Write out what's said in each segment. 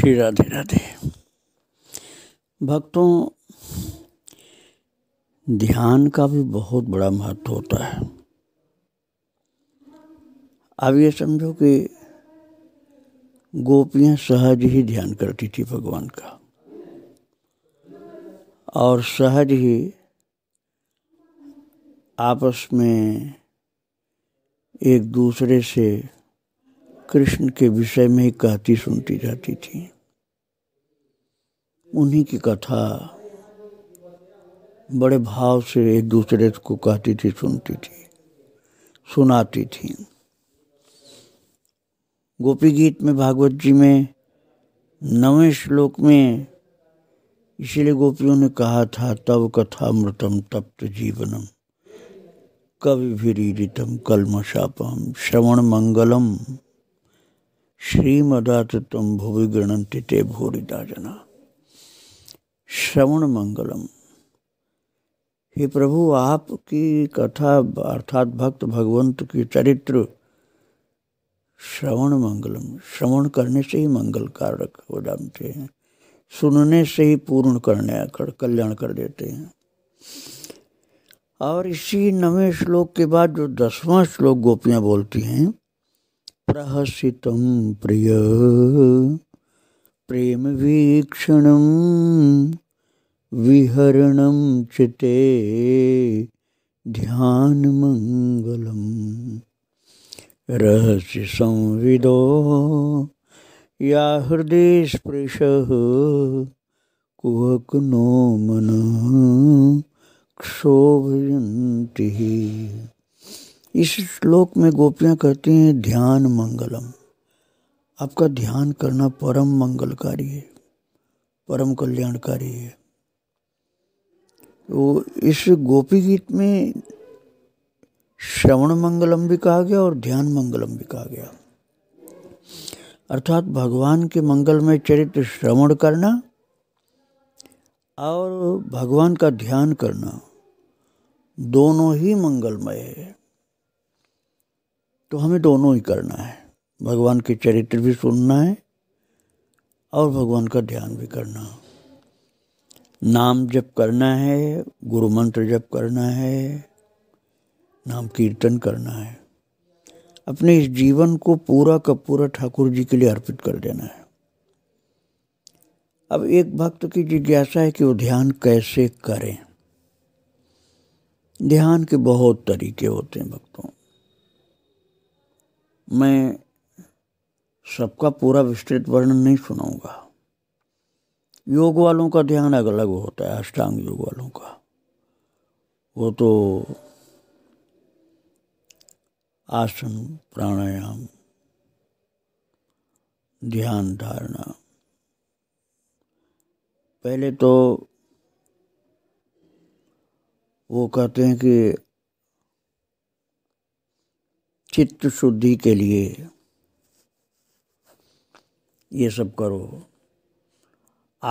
श्री राधे राधे भक्तों ध्यान का भी बहुत बड़ा महत्व होता है अब ये समझो कि गोपियां सहज ही ध्यान करती थी भगवान का और सहज ही आपस में एक दूसरे से कृष्ण के विषय में ही कहती सुनती जाती थी उन्हीं की कथा बड़े भाव से एक दूसरे को कहती थी सुनती थी सुनाती थी गोपी गीत में भागवत जी में नवे श्लोक में इसीलिए गोपियों ने कहा था तब कथा मृतम तप्त जीवनम कवि भी शापम श्रवण मंगलम श्रीमदात तुम भुवि गणंति ते भूरिदा जना श्रवण मंगलम हे प्रभु आपकी कथा अर्थात भक्त भगवंत की चरित्र श्रवण मंगलम श्रवण करने से ही मंगल कारक हो जाते हैं सुनने से ही पूर्ण करने कर, कल्याण कर देते हैं और इसी नवे श्लोक के बाद जो दसवां श्लोक गोपियाँ बोलती हैं प्रहसितं प्रिय प्रेमवीक्षणं विहरणं चिते ध्यानमङ्गलं रहसि संविदो या हृदय स्पृशः कुहकनो मनः क्षोभयन्ति इस श्लोक में गोपियाँ कहती हैं ध्यान मंगलम आपका ध्यान करना परम मंगलकारी है परम कल्याणकारी है तो इस गोपी गीत में श्रवण मंगलम भी कहा गया और ध्यान मंगलम भी कहा गया अर्थात भगवान के मंगलमय चरित्र श्रवण करना और भगवान का ध्यान करना दोनों ही मंगलमय है तो हमें दोनों ही करना है भगवान के चरित्र भी सुनना है और भगवान का ध्यान भी करना है नाम जप करना है गुरु मंत्र जप करना है नाम कीर्तन करना है अपने इस जीवन को पूरा का पूरा ठाकुर जी के लिए अर्पित कर देना है अब एक भक्त की जिज्ञासा है कि वो ध्यान कैसे करें ध्यान के बहुत तरीके होते हैं भक्तों मैं सबका पूरा विस्तृत वर्णन नहीं सुनाऊंगा योग वालों का ध्यान अलग अलग होता है अष्टांग योग वालों का वो तो आसन प्राणायाम ध्यान धारणा पहले तो वो कहते हैं कि चित्त शुद्धि के लिए ये सब करो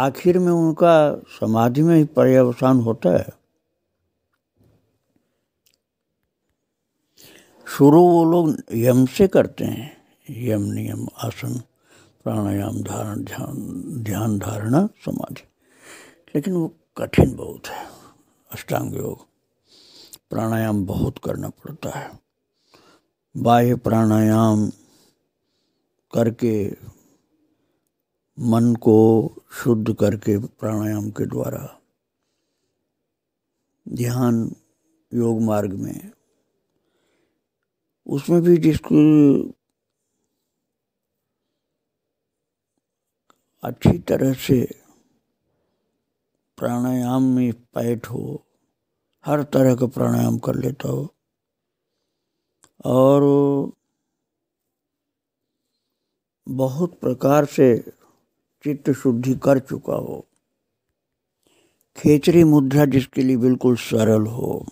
आखिर में उनका समाधि में ही पर्यावसान होता है शुरू वो लोग यम से करते हैं यम नियम आसन प्राणायाम धारण ध्यान ध्यान धारणा समाधि लेकिन वो कठिन बहुत है अष्टांग योग प्राणायाम बहुत करना पड़ता है बाह्य प्राणायाम करके मन को शुद्ध करके प्राणायाम के द्वारा ध्यान योग मार्ग में उसमें भी जिसको अच्छी तरह से प्राणायाम में पैठ हो हर तरह का प्राणायाम कर लेता हो और बहुत प्रकार से चित्त शुद्धि कर चुका हो खेचरी मुद्रा जिसके लिए बिल्कुल सरल हो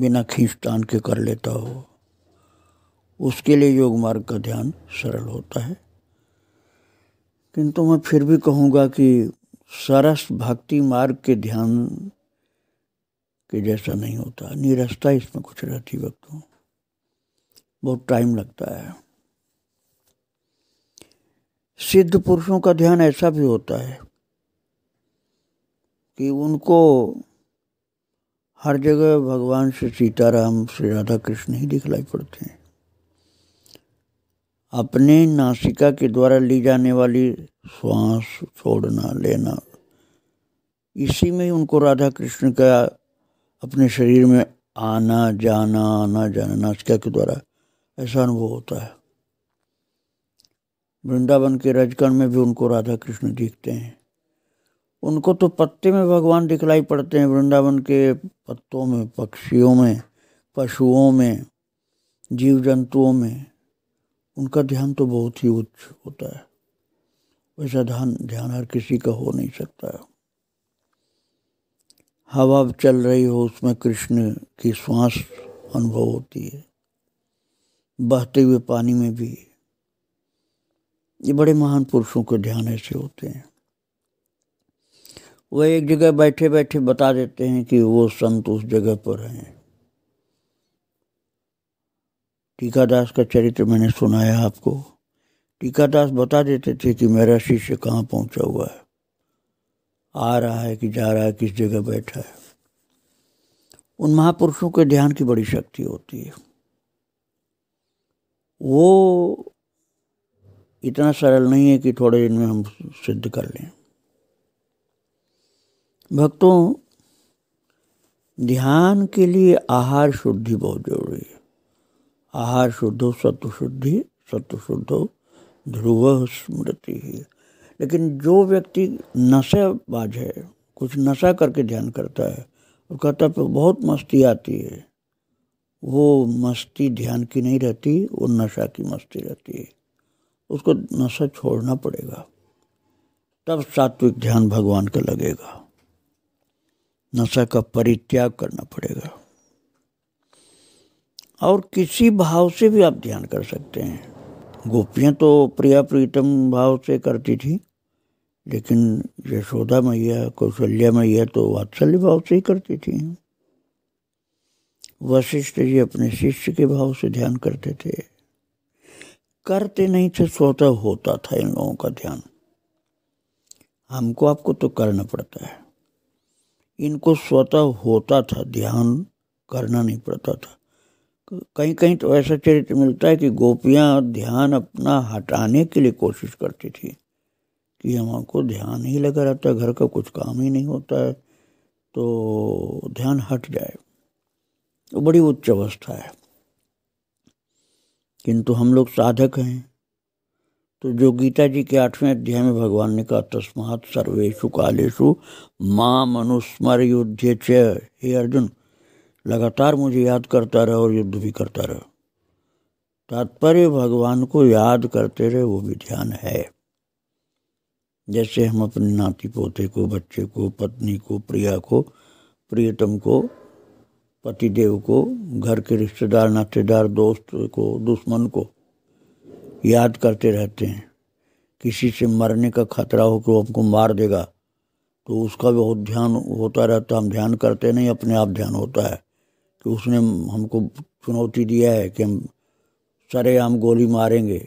बिना खींचतान के कर लेता हो उसके लिए योग मार्ग का ध्यान सरल होता है किंतु मैं फिर भी कहूँगा कि सरस भक्ति मार्ग के ध्यान के जैसा नहीं होता निरस्ता इसमें कुछ रहती वक्तों बहुत टाइम लगता है सिद्ध पुरुषों का ध्यान ऐसा भी होता है कि उनको हर जगह भगवान श्री सीताराम श्री राधा कृष्ण ही दिखलाई पड़ते हैं अपने नासिका के द्वारा ली जाने वाली श्वास छोड़ना लेना इसी में उनको राधा कृष्ण का अपने शरीर में आना जाना आना जाना नासिका के द्वारा ऐसा अनुभव होता है वृंदावन के रजकण में भी उनको राधा कृष्ण दिखते हैं उनको तो पत्ते में भगवान दिखलाई पड़ते हैं वृंदावन के पत्तों में पक्षियों में पशुओं में जीव जंतुओं में उनका ध्यान तो बहुत ही उच्च होता है वैसा ध्यान ध्यान हर किसी का हो नहीं सकता हवा चल रही हो उसमें कृष्ण की श्वास अनुभव होती है बहते हुए पानी में भी ये बड़े महान पुरुषों के ध्यान ऐसे होते हैं वह एक जगह बैठे बैठे बता देते हैं कि वो संत उस जगह पर हैं टीकादास का चरित्र मैंने सुनाया आपको टीकादास बता देते थे कि मेरा शिष्य कहाँ पहुँचा हुआ है आ रहा है कि जा रहा है किस जगह बैठा है उन महापुरुषों के ध्यान की बड़ी शक्ति होती है वो इतना सरल नहीं है कि थोड़े दिन में हम सिद्ध कर लें भक्तों ध्यान के लिए आहार शुद्धि बहुत जरूरी है आहार हो सत्व शुद्धि सत्व हो ध्रुव स्मृति ही लेकिन जो व्यक्ति नशेबाज है कुछ नशा करके ध्यान करता है उसका तब बहुत मस्ती आती है वो मस्ती ध्यान की नहीं रहती वो नशा की मस्ती रहती है उसको नशा छोड़ना पड़ेगा तब सात्विक ध्यान भगवान का लगेगा नशा का परित्याग करना पड़ेगा और किसी भाव से भी आप ध्यान कर सकते हैं गोपियाँ तो प्रिया प्रीतम भाव से करती थी लेकिन यशोदा मैया कौशल्या मैया तो वात्सल्य भाव से ही करती थी वशिष्ठ जी अपने शिष्य के भाव से ध्यान करते थे करते नहीं थे स्वतः होता था इन लोगों का ध्यान हमको आपको तो करना पड़ता है इनको स्वतः होता था ध्यान करना नहीं पड़ता था कहीं कहीं तो ऐसा चरित्र मिलता है कि गोपियां ध्यान अपना हटाने के लिए कोशिश करती थी कि आपको ध्यान ही लगा रहता है घर का कुछ काम ही नहीं होता है तो ध्यान हट जाए वो बड़ी उच्च अवस्था है किंतु हम लोग साधक हैं तो जो गीता जी के आठवें अध्याय में भगवान ने कहा तस्मात सर्वेशु कालेशु माँ मनुस्मर युद्ध चय हे अर्जुन लगातार मुझे याद करता रहो और युद्ध भी करता रहो तात्पर्य भगवान को याद करते रहे वो भी ध्यान है जैसे हम अपने नाती पोते को बच्चे को पत्नी को प्रिया को प्रियतम को पतिदेव को घर के रिश्तेदार नातेदार दोस्त को दुश्मन को याद करते रहते हैं किसी से मरने का खतरा हो कि वो हमको मार देगा तो उसका बहुत ध्यान होता रहता हम ध्यान करते नहीं अपने आप ध्यान होता है कि उसने हमको चुनौती दिया है कि हम सरे हम गोली मारेंगे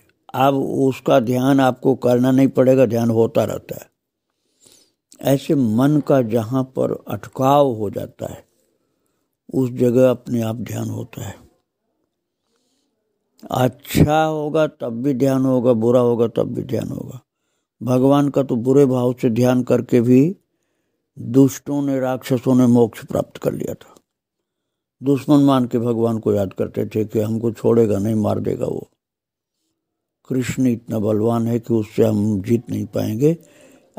अब उसका ध्यान आपको करना नहीं पड़ेगा ध्यान होता रहता है ऐसे मन का जहाँ पर अटकाव हो जाता है उस जगह अपने आप ध्यान होता है अच्छा होगा तब भी ध्यान होगा बुरा होगा तब भी ध्यान होगा भगवान का तो बुरे भाव से ध्यान करके भी दुष्टों ने राक्षसों ने मोक्ष प्राप्त कर लिया था दुश्मन मान के भगवान को याद करते थे कि हमको छोड़ेगा नहीं मार देगा वो कृष्ण इतना बलवान है कि उससे हम जीत नहीं पाएंगे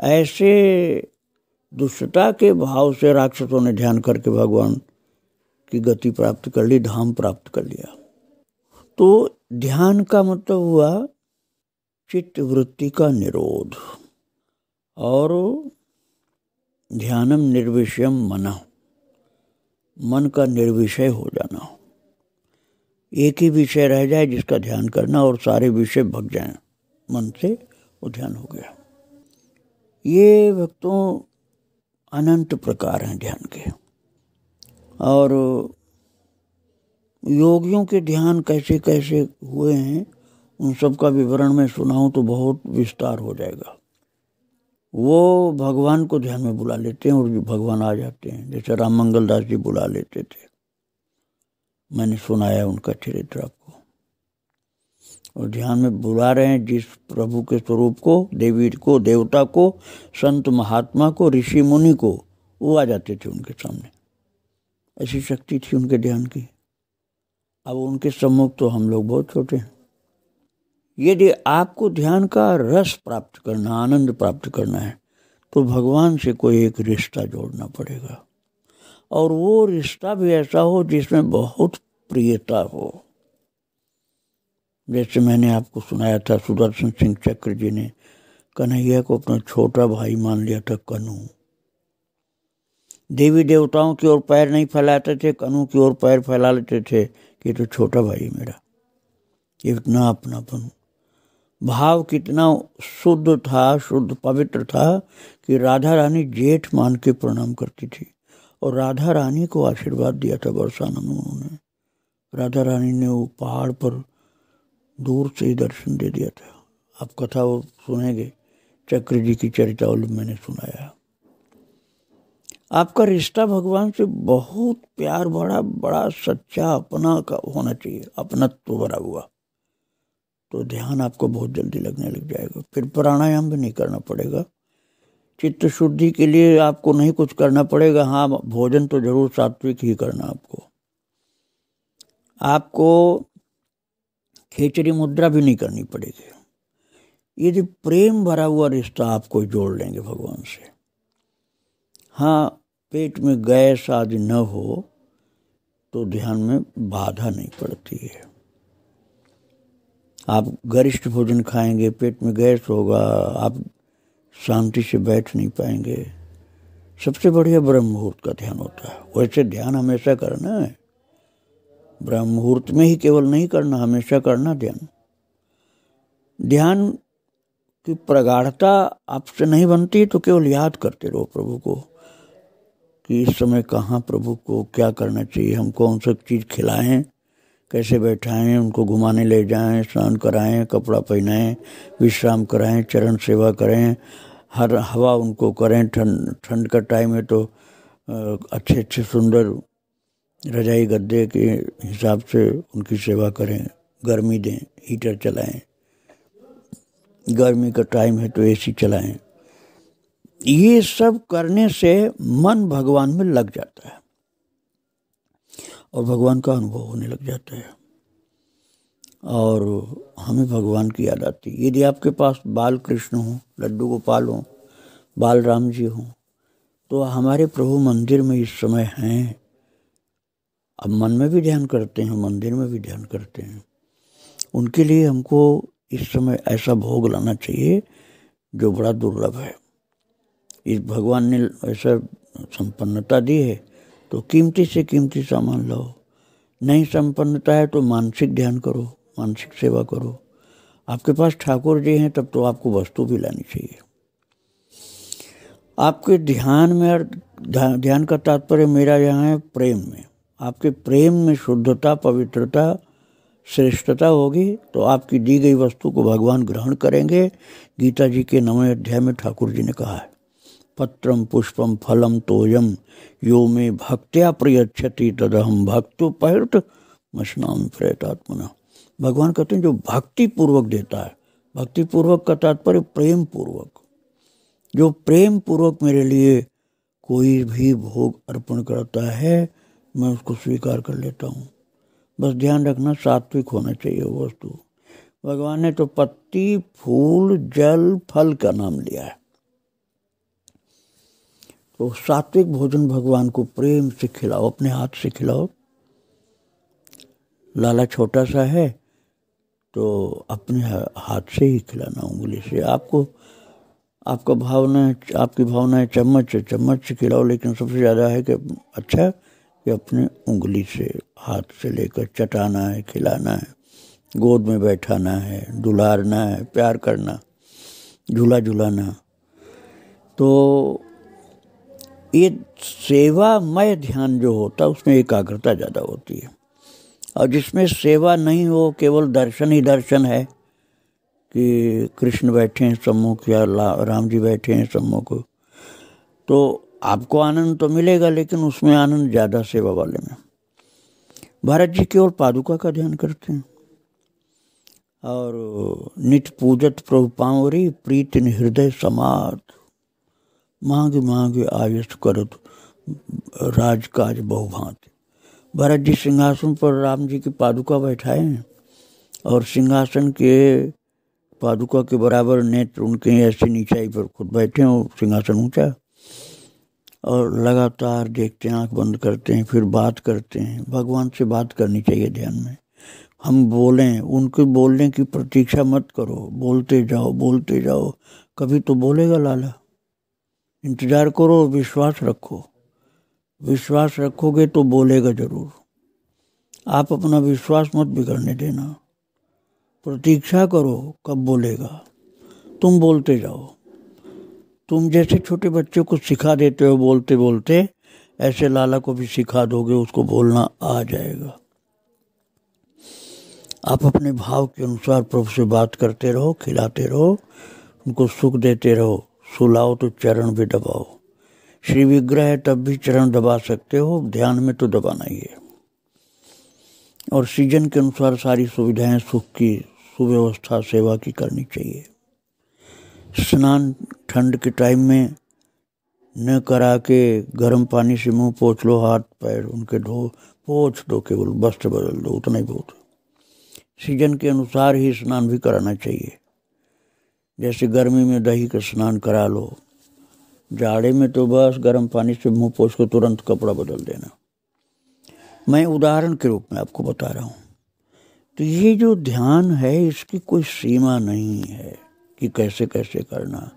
ऐसे दुष्टता के भाव से राक्षसों ने ध्यान करके भगवान की गति प्राप्त कर ली धाम प्राप्त कर लिया तो ध्यान का मतलब हुआ चित्त वृत्ति का निरोध और ध्यानम निर्विषयम मन मन का निर्विषय हो जाना एक ही विषय रह जाए जिसका ध्यान करना और सारे विषय भग जाए मन से वो ध्यान हो गया ये भक्तों अनंत प्रकार हैं ध्यान के और योगियों के ध्यान कैसे कैसे हुए हैं उन सब का विवरण मैं सुनाऊं तो बहुत विस्तार हो जाएगा वो भगवान को ध्यान में बुला लेते हैं और भगवान आ जाते हैं जैसे राम मंगल दास जी बुला लेते थे मैंने सुनाया उनका चरित्र आपको और ध्यान में बुला रहे हैं जिस प्रभु के स्वरूप को देवी को देवता को संत महात्मा को ऋषि मुनि को वो आ जाते थे उनके सामने ऐसी शक्ति थी उनके ध्यान की अब उनके सम्मुख तो हम लोग बहुत छोटे हैं यदि आपको ध्यान का रस प्राप्त करना आनंद प्राप्त करना है तो भगवान से कोई एक रिश्ता जोड़ना पड़ेगा और वो रिश्ता भी ऐसा हो जिसमें बहुत प्रियता हो जैसे मैंने आपको सुनाया था सुदर्शन सिंह चक्र जी ने कन्हैया को अपना छोटा भाई मान लिया था कनू देवी देवताओं की ओर पैर नहीं फैलाते थे कनु की ओर पैर फैला लेते थे कि तो छोटा भाई मेरा इतना अपनापन भाव कितना शुद्ध था शुद्ध पवित्र था कि राधा रानी जेठ मान के प्रणाम करती थी और राधा रानी को आशीर्वाद दिया था बरसाना में उन्होंने राधा रानी ने वो पहाड़ पर दूर से ही दर्शन दे दिया था आप कथा वो सुनेंगे चक्र जी की चरितावली मैंने सुनाया आपका रिश्ता भगवान से बहुत प्यार बड़ा बड़ा सच्चा अपना का होना चाहिए अपनत्व तो भरा हुआ तो ध्यान आपको बहुत जल्दी लगने लग जाएगा फिर प्राणायाम भी नहीं करना पड़ेगा चित्त शुद्धि के लिए आपको नहीं कुछ करना पड़ेगा हाँ भोजन तो जरूर सात्विक ही करना आपको आपको खेचरी मुद्रा भी नहीं करनी पड़ेगी यदि प्रेम भरा हुआ रिश्ता आपको जोड़ लेंगे भगवान से हाँ पेट में गैस आदि न हो तो ध्यान में बाधा नहीं पड़ती है आप गरिष्ठ भोजन खाएंगे पेट में गैस होगा आप शांति से बैठ नहीं पाएंगे सबसे बढ़िया ब्रह्म मुहूर्त का ध्यान होता है वैसे ध्यान हमेशा करना है ब्रह्म मुहूर्त में ही केवल नहीं करना हमेशा करना ध्यान ध्यान की प्रगाढ़ता आपसे नहीं बनती तो केवल याद करते रहो प्रभु को कि इस समय कहाँ प्रभु को क्या करना चाहिए हम कौन सा चीज़ खिलाएं कैसे बैठाएं उनको घुमाने ले जाएं स्नान कराएं कपड़ा पहनाएं विश्राम कराएं चरण सेवा करें हर हवा उनको करें ठंड ठंड का टाइम है तो अच्छे अच्छे सुंदर रजाई गद्दे के हिसाब से उनकी सेवा करें गर्मी दें हीटर चलाएं गर्मी का टाइम है तो एसी चलाएं ये सब करने से मन भगवान में लग जाता है और भगवान का अनुभव होने लग जाता है और हमें भगवान की याद आती है यदि आपके पास बाल कृष्ण हो लड्डू गोपाल हों बाल राम जी हों तो हमारे प्रभु मंदिर में इस समय हैं अब मन में भी ध्यान करते हैं मंदिर में भी ध्यान करते हैं उनके लिए हमको इस समय ऐसा भोग लाना चाहिए जो बड़ा दुर्लभ है इस भगवान ने ऐसा संपन्नता दी है तो कीमती से कीमती सामान लाओ नहीं संपन्नता है तो मानसिक ध्यान करो मानसिक सेवा करो आपके पास ठाकुर जी हैं तब तो आपको वस्तु भी लानी चाहिए आपके ध्यान में और ध्यान का तात्पर्य मेरा यहाँ है प्रेम में आपके प्रेम में शुद्धता पवित्रता श्रेष्ठता होगी तो आपकी दी गई वस्तु को भगवान ग्रहण करेंगे गीता जी के नवे अध्याय में ठाकुर जी ने कहा है पत्रम पुष्पम फलम तोयम यो मे भक्त्या तद तदहम भक्त पहृत मशनाम प्रयतात्मना भगवान कहते हैं जो भक्ति पूर्वक देता है भक्ति पूर्वक का तात्पर्य प्रेम पूर्वक जो प्रेम पूर्वक मेरे लिए कोई भी भोग अर्पण करता है मैं उसको स्वीकार कर लेता हूँ बस ध्यान रखना सात्विक होना चाहिए वस्तु भगवान ने तो पत्ती फूल जल फल का नाम लिया है तो सात्विक भोजन भगवान को प्रेम से खिलाओ अपने हाथ से खिलाओ लाला छोटा सा है तो अपने हाथ से ही खिलाना उंगली से आपको आपका भावना आपकी भावना है चम्मच चम्मच से खिलाओ लेकिन सबसे ज़्यादा है कि अच्छा कि अपने उंगली से हाथ से लेकर चटाना है खिलाना है गोद में बैठाना है दुलारना है प्यार करना झूला झुलाना तो ये सेवामय ध्यान जो होता है उसमें एकाग्रता ज़्यादा होती है और जिसमें सेवा नहीं हो केवल दर्शन ही दर्शन है कि कृष्ण बैठे हैं सम्मुख या राम जी बैठे हैं सम्मुख तो आपको आनंद तो मिलेगा लेकिन उसमें आनंद ज़्यादा सेवा वाले में भारत जी केवल पादुका का ध्यान करते हैं और नित पूजत प्रभु पावरी प्रीति हृदय समाध मांगे मांगे आयुष करत राजकाज बहुभांति भरत जी सिंहासन पर राम जी की पादुका बैठाए हैं और सिंहासन के पादुका के बराबर नेत्र उनके ऐसे नीचाई पर खुद बैठे हैं सिंहासन ऊंचा और लगातार देखते हैं आँख बंद करते हैं फिर बात करते हैं भगवान से बात करनी चाहिए ध्यान में हम बोलें उनके बोलने की प्रतीक्षा मत करो बोलते जाओ बोलते जाओ कभी तो बोलेगा लाला इंतज़ार करो और विश्वास रखो विश्वास रखोगे तो बोलेगा जरूर आप अपना विश्वास मत बिगड़ने देना प्रतीक्षा करो कब बोलेगा तुम बोलते जाओ तुम जैसे छोटे बच्चों को सिखा देते हो बोलते बोलते ऐसे लाला को भी सिखा दोगे उसको बोलना आ जाएगा आप अपने भाव के अनुसार प्रभु से बात करते रहो खिलाते रहो उनको सुख देते रहो सुलाओ तो चरण भी दबाओ श्री विग्रह है तब भी चरण दबा सकते हो ध्यान में तो दबाना ही है और सीजन के अनुसार सारी सुविधाएं सुख की सुव्यवस्था सेवा की करनी चाहिए स्नान ठंड के टाइम में न करा के गर्म पानी से मुंह पोछ लो हाथ पैर उनके धो पोछ दो केवल वस्त्र बदल दो उतना ही बहुत सीजन के अनुसार ही स्नान भी कराना चाहिए जैसे गर्मी में दही का स्नान करा लो जाड़े में तो बस गर्म पानी से मुंह पोछ कर तुरंत कपड़ा बदल देना मैं उदाहरण के रूप में आपको बता रहा हूँ तो ये जो ध्यान है इसकी कोई सीमा नहीं है कि कैसे कैसे करना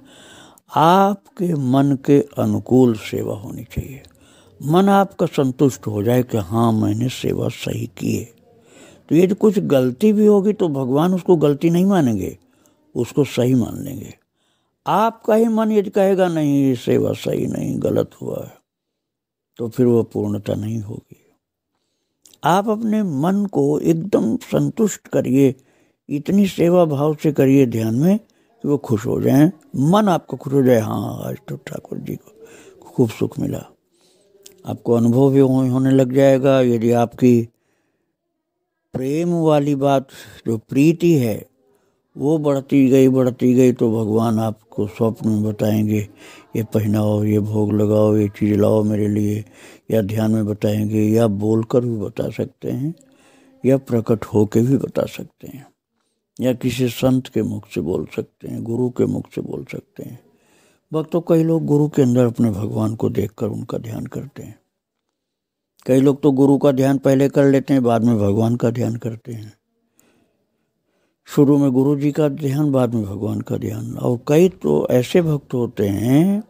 आपके मन के अनुकूल सेवा होनी चाहिए मन आपका संतुष्ट हो जाए कि हाँ मैंने सेवा सही की है तो ये जो तो कुछ गलती भी होगी तो भगवान उसको गलती नहीं मानेंगे उसको सही मान लेंगे आपका ही मन यदि कहेगा नहीं ये सेवा सही नहीं गलत हुआ है तो फिर वह पूर्णता नहीं होगी आप अपने मन को एकदम संतुष्ट करिए इतनी सेवा भाव से करिए ध्यान में कि वो खुश हो जाए मन आपको खुश हो जाए हाँ आज तो ठाकुर जी को खूब सुख मिला आपको अनुभव भी होने लग जाएगा यदि आपकी प्रेम वाली बात जो प्रीति है वो बढ़ती गई बढ़ती गई तो भगवान आपको स्वप्न में बताएंगे ये पहनाओ ये भोग लगाओ ये चीज़ लाओ मेरे लिए या ध्यान में बताएंगे या बोल कर भी बता सकते हैं या प्रकट हो के भी बता सकते हैं या किसी संत के मुख से बोल सकते हैं गुरु के मुख से बोल सकते हैं तो कई लोग गुरु के अंदर अपने भगवान को देख उनका ध्यान करते हैं कई लोग तो गुरु का ध्यान पहले कर लेते हैं बाद में भगवान का ध्यान करते हैं शुरू में गुरु जी का ध्यान बाद में भगवान का ध्यान और कई तो ऐसे भक्त होते हैं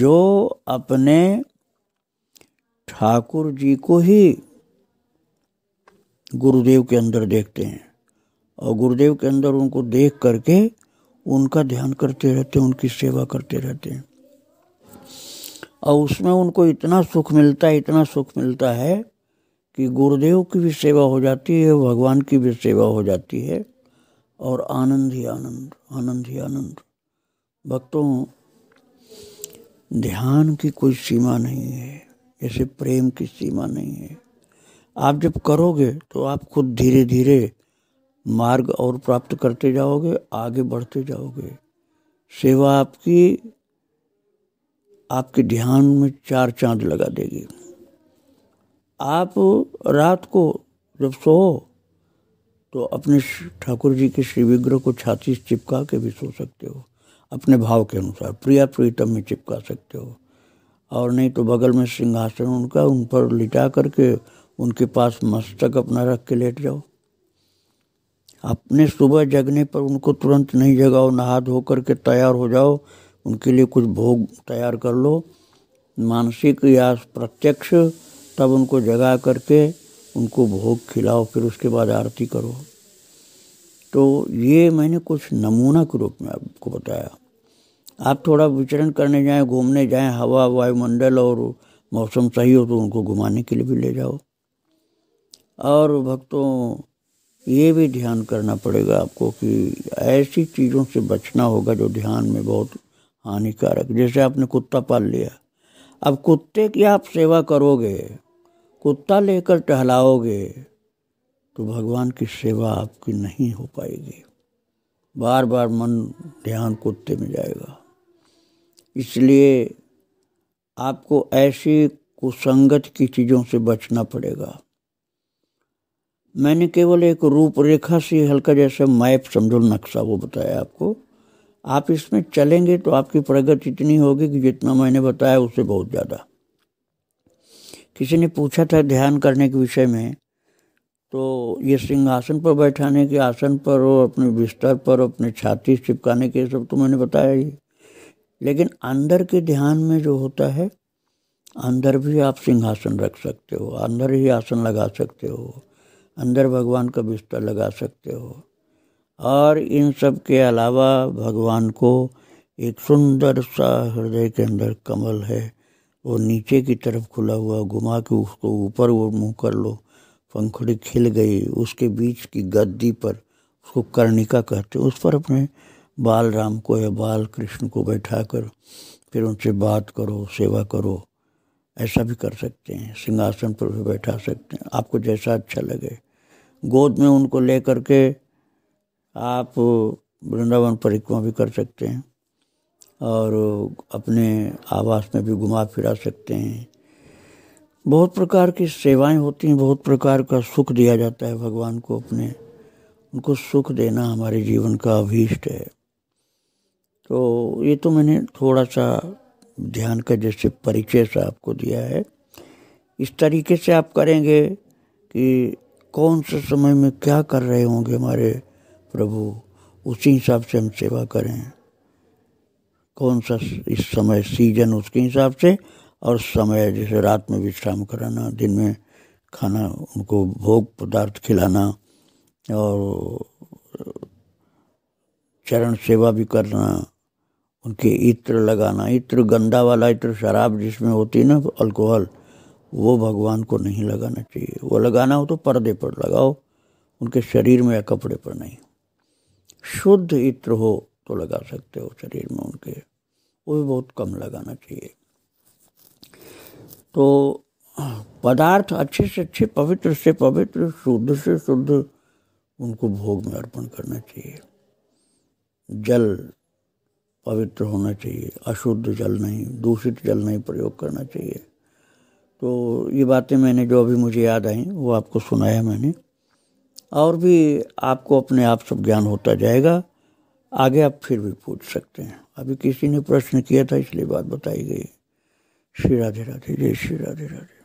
जो अपने ठाकुर जी को ही गुरुदेव के अंदर देखते हैं और गुरुदेव के अंदर उनको देख करके उनका ध्यान करते रहते हैं उनकी सेवा करते रहते हैं और उसमें उनको इतना सुख मिलता है इतना सुख मिलता है कि गुरुदेव की भी सेवा हो जाती है भगवान की भी सेवा हो जाती है और आनंद ही आनंद आनंद ही आनंद भक्तों ध्यान की कोई सीमा नहीं है जैसे प्रेम की सीमा नहीं है आप जब करोगे तो आप खुद धीरे धीरे मार्ग और प्राप्त करते जाओगे आगे बढ़ते जाओगे सेवा आपकी आपके ध्यान में चार चांद लगा देगी आप रात को जब सो तो अपने ठाकुर जी के श्री विग्रह को छाती से चिपका के भी सो सकते हो अपने भाव के अनुसार प्रिया प्रीतम में चिपका सकते हो और नहीं तो बगल में सिंहासन उनका उन पर लिटा करके उनके पास मस्तक अपना रख के लेट जाओ अपने सुबह जगने पर उनको तुरंत नहीं जगाओ नहा धो करके तैयार हो जाओ उनके लिए कुछ भोग तैयार कर लो मानसिक या प्रत्यक्ष तब उनको जगा करके उनको भोग खिलाओ फिर उसके बाद आरती करो तो ये मैंने कुछ नमूना के रूप में आपको बताया आप थोड़ा विचरण करने जाएं घूमने जाएं हवा वायुमंडल और मौसम सही हो तो उनको घुमाने के लिए भी ले जाओ और भक्तों ये भी ध्यान करना पड़ेगा आपको कि ऐसी चीज़ों से बचना होगा जो ध्यान में बहुत हानिकारक जैसे आपने कुत्ता पाल लिया अब कुत्ते की आप सेवा करोगे कुत्ता लेकर टहलाओगे तो भगवान की सेवा आपकी नहीं हो पाएगी बार बार मन ध्यान कुत्ते में जाएगा इसलिए आपको ऐसी कुसंगत की चीज़ों से बचना पड़ेगा मैंने केवल एक रूपरेखा से हल्का जैसा मैप समझो नक्शा वो बताया आपको आप इसमें चलेंगे तो आपकी प्रगति इतनी होगी कि जितना मैंने बताया उससे बहुत ज़्यादा किसी ने पूछा था ध्यान करने के विषय में तो ये सिंहासन पर बैठाने के आसन पर और अपने बिस्तर पर अपने छाती चिपकाने के सब तो मैंने बताया ही लेकिन अंदर के ध्यान में जो होता है अंदर भी आप सिंहासन रख सकते हो अंदर ही आसन लगा सकते हो अंदर भगवान का बिस्तर लगा सकते हो और इन सब के अलावा भगवान को एक सुंदर सा हृदय के अंदर कमल है और नीचे की तरफ खुला हुआ घुमा के उसको ऊपर वो मुंह कर लो पंखुड़ी खिल गई उसके बीच की गद्दी पर उसको कर्णिका कहते उस पर अपने बाल राम को या बाल कृष्ण को बैठा कर फिर उनसे बात करो सेवा करो ऐसा भी कर सकते हैं सिंहासन पर भी बैठा सकते हैं आपको जैसा अच्छा लगे गोद में उनको ले करके आप वृंदावन परिक्रमा भी कर सकते हैं और अपने आवास में भी घुमा फिरा सकते हैं बहुत प्रकार की सेवाएं होती हैं बहुत प्रकार का सुख दिया जाता है भगवान को अपने उनको सुख देना हमारे जीवन का अभीष्ट है तो ये तो मैंने थोड़ा सा ध्यान का जैसे परिचय सा आपको दिया है इस तरीके से आप करेंगे कि कौन से समय में क्या कर रहे होंगे हमारे प्रभु उसी हिसाब से हम सेवा करें कौन सा इस समय सीजन उसके हिसाब से और समय जैसे रात में विश्राम कराना दिन में खाना उनको भोग पदार्थ खिलाना और चरण सेवा भी करना उनके इत्र लगाना इत्र गंदा वाला इत्र शराब जिसमें होती है ना अल्कोहल वो भगवान को नहीं लगाना चाहिए वो लगाना हो तो पर्दे पर लगाओ उनके शरीर में या कपड़े पर नहीं शुद्ध इत्र हो तो लगा सकते हो शरीर में उनके वो भी बहुत कम लगाना चाहिए तो पदार्थ अच्छे से अच्छे पवित्र से पवित्र शुद्ध से शुद्ध उनको भोग में अर्पण करना चाहिए जल पवित्र होना चाहिए अशुद्ध जल नहीं दूषित जल नहीं प्रयोग करना चाहिए तो ये बातें मैंने जो अभी मुझे याद आई वो आपको सुनाया मैंने और भी आपको अपने आप सब ज्ञान होता जाएगा आगे आप फिर भी पूछ सकते हैं अभी किसी ने प्रश्न किया था इसलिए बात बताई गई श्री राधे राधे जय श्री राधे राधे